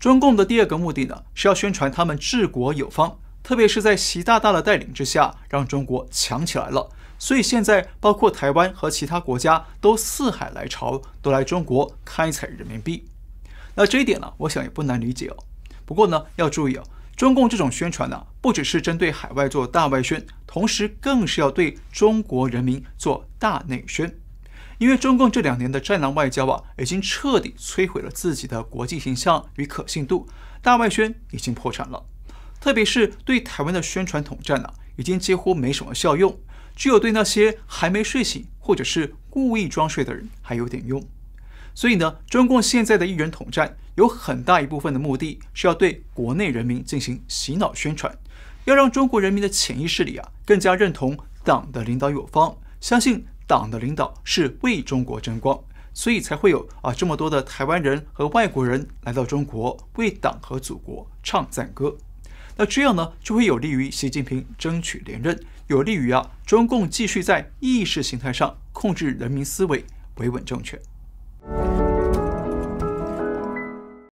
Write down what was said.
中共的第二个目的呢，是要宣传他们治国有方，特别是在习大大的带领之下，让中国强起来了。所以现在包括台湾和其他国家都四海来朝，都来中国开采人民币。那这一点呢，我想也不难理解哦。不过呢，要注意啊，中共这种宣传呢，不只是针对海外做大外宣，同时更是要对中国人民做大内宣。因为中共这两年的战狼外交啊，已经彻底摧毁了自己的国际形象与可信度，大外宣已经破产了。特别是对台湾的宣传统战呢，已经几乎没什么效用，只有对那些还没睡醒或者是故意装睡的人还有点用。所以呢，中共现在的一人统战有很大一部分的目的是要对国内人民进行洗脑宣传，要让中国人民的潜意识里啊更加认同党的领导有方，相信。党的领导是为中国争光，所以才会有啊这么多的台湾人和外国人来到中国为党和祖国唱赞歌。那这样呢，就会有利于习近平争取连任，有利于啊中共继续在意识形态上控制人民思维，维稳政权。